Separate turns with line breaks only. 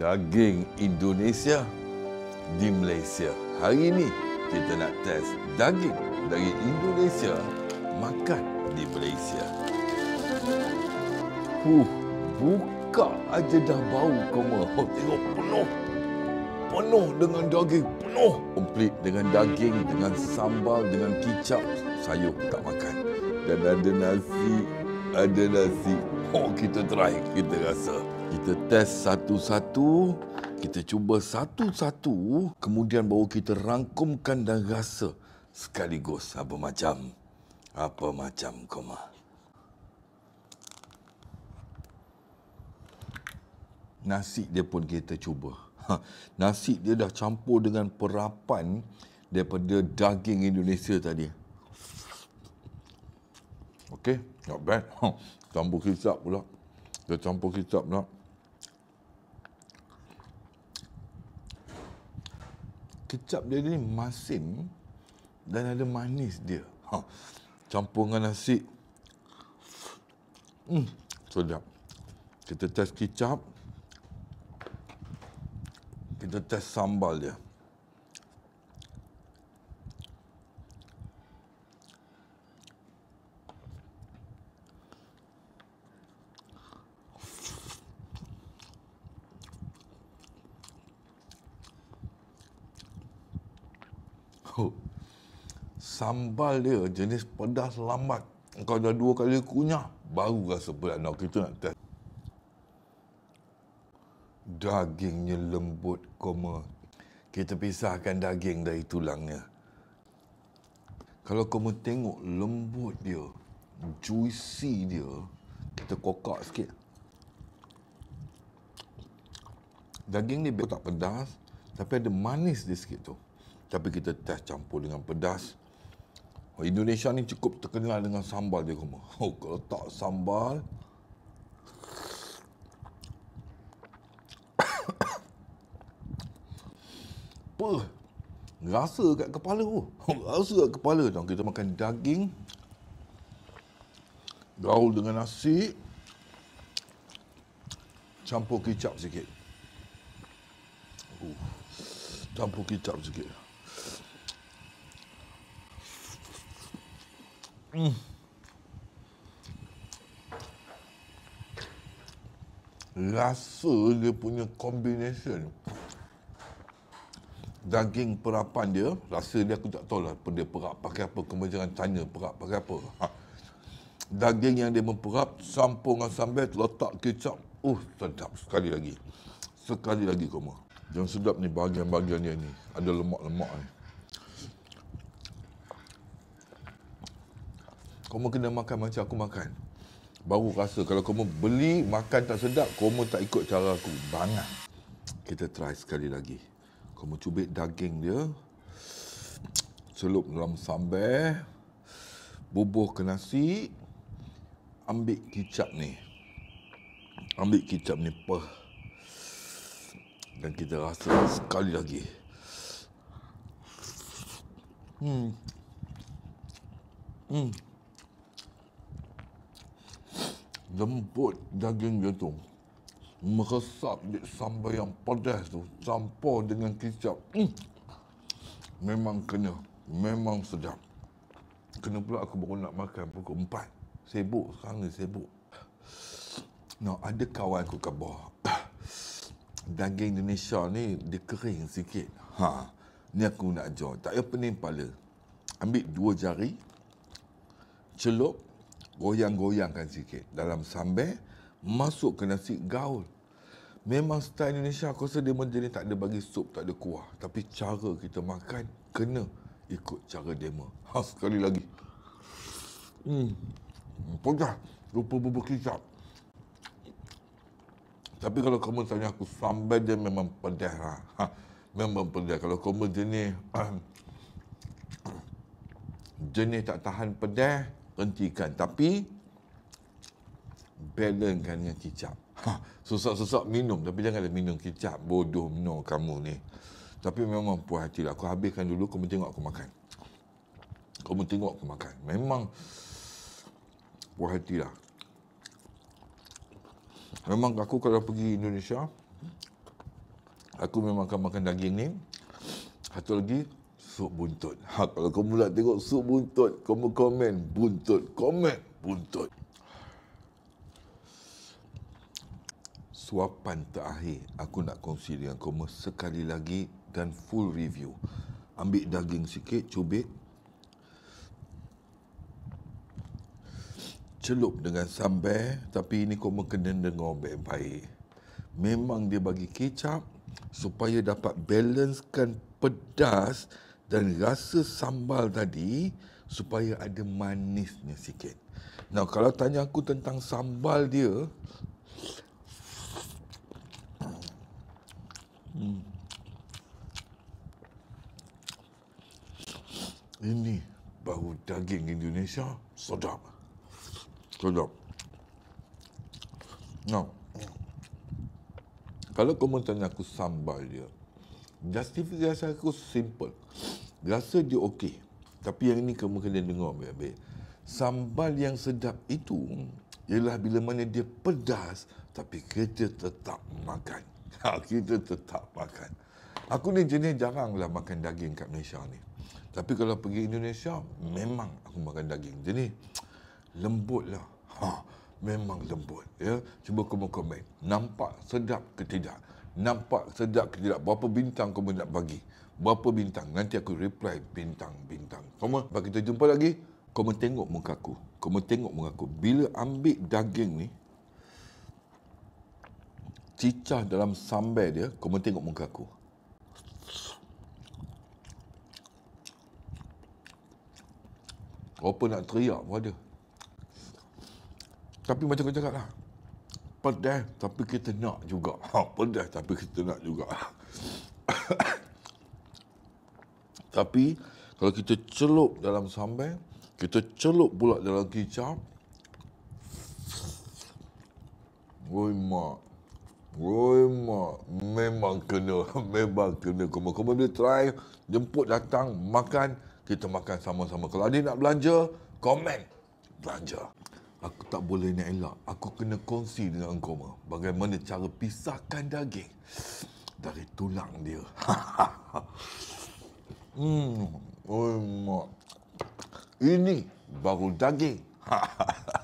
daging Indonesia di Malaysia. Hari ini kita nak test daging dari Indonesia makan di Malaysia. Huh, buka aja dah bau koma. Oh, tengok penuh. Penuh dengan daging, penuh. Komplit dengan daging, dengan sambal, dengan kicap. Sayur tak makan. Dan ada nasi, ada nasi Oh, kita try, kita rasa. Kita test satu-satu, kita cuba satu-satu, kemudian baru kita rangkumkan dan rasa sekaligus apa macam. Apa macam, Koma. Nasi dia pun kita cuba. Ha, nasi dia dah campur dengan perapan daripada daging Indonesia tadi. Ha, Okey, not bad. campur kicap pula. Dia campur kicap pula. Kicap dia ni masin dan ada manis dia. Ha. Campur dengan nasi. Hmm, sedap. Kita test kicap. Kita test sambal dia. aku sambal dia jenis pedas lambat kau dah dua kali kunyah baru rasa pedas nak kita nak test dagingnya lembut koma kita pisahkan daging dari tulangnya kalau kau tengok lembut dia juicy dia kita kokak sikit daging ni tak pedas tapi ada manis dia sikit tu tapi kita test campur dengan pedas. Oh, Indonesia ni cukup terkenal dengan sambal dia koma. Oh, kalau tak sambal. Apa? Rasa kat kepala tu. Oh. Rasa kat kepala tu. Kita makan daging. Gaul dengan nasi. Campur kicap sikit. Uh, campur kicap sikit. Hmm. rasa dia punya combination daging perapan dia rasa dia aku tak tahu lah dia perap pakai apa kamu jangan tanya perap pakai apa ha. daging yang dia memperap sampung dengan sambal letak kecap uh sedap sekali lagi sekali lagi kau yang sedap ni bahagian-bahagian dia ni ada lemak-lemak ni Koma kena makan macam aku makan. Baru rasa kalau koma beli makan tak sedap, koma tak ikut cara aku. Bangat. Kita try sekali lagi. Koma cubit daging dia. Celup dalam sambal. Bubuh ke nasi. Ambil kicap ni. Ambil kicap ni. Peh. Dan kita rasa sekali lagi. Hmm. Hmm lembut daging dia tu meresap di sambal yang pedas tu campur dengan kicap hmm. memang kena memang sedap kena pula aku baru nak makan pukul 4 sibuk sekarang sibuk nah, ada kawan aku kat bawah daging Indonesia ni dia kering sikit ha. ni aku nak jual tak payah pening kepala ambil dua jari celup goyang-goyangkan sikit dalam sambal masuk ke nasi gaul memang style Indonesia aku rasa dia menjadi tak ada bagi sup tak ada kuah tapi cara kita makan kena ikut cara demo ha, sekali lagi hmm pecah lupa bubur kicap tapi kalau kamu tanya aku sambal dia memang pedas lah. ha, memang pedas kalau kamu jenis jenis tak tahan pedas hentikan tapi balancekan dengan kicap ha, susah-susah minum tapi jangan ada minum kicap bodoh no kamu ni tapi memang puas hati lah aku habiskan dulu kamu tengok aku makan kamu tengok aku makan memang puas hati lah memang aku kalau pergi Indonesia aku memang akan makan daging ni satu lagi sup buntut. Ha, kalau kamu nak tengok sup buntut, kamu komen buntut, komen buntut. Suapan terakhir, aku nak kongsi dengan kamu sekali lagi dan full review. Ambil daging sikit, cubit. Celup dengan sambal, tapi ini kamu kena dengar baik-baik. Memang dia bagi kicap supaya dapat balancekan pedas dan rasa sambal tadi supaya ada manisnya sikit. Nah, kalau tanya aku tentang sambal dia hmm. Ini bau daging Indonesia sedap. Sedap. Nah, kalau kau mau tanya aku sambal dia justifikasi aku simple. Rasa dia okey. Tapi yang ini kamu kena dengar baik-baik. Sambal yang sedap itu ialah bila mana dia pedas tapi kita tetap makan. Ha, kita tetap makan. Aku ni jenis jaranglah makan daging kat Malaysia ni. Tapi kalau pergi Indonesia, memang aku makan daging. Jadi, lembut lah. Ha, memang lembut. Ya. Cuba kamu komen. Nampak sedap ke tidak? nampak sedap ke tidak berapa bintang kau nak bagi berapa bintang nanti aku reply bintang-bintang semua bagi kita jumpa lagi kau mau tengok muka aku kau mau tengok muka aku bila ambil daging ni cicah dalam sambal dia kau mau tengok muka aku Berapa nak teriak pun ada. Tapi macam kau cakap lah pedas tapi kita nak juga. Ha, pedas tapi kita nak juga. tapi kalau kita celup dalam sambal, kita celup pula dalam kicap. Woi mak. Woi mak. Memang kena. Memang kena. Kau-kau boleh try. Jemput datang. Makan. Kita makan sama-sama. Kalau ada nak belanja, komen. Belanja. Aku tak boleh nak elak. Aku kena kongsi dengan engkau, Ma. Bagaimana cara pisahkan daging dari tulang dia. hmm. Oh, Ma. Ini baru daging.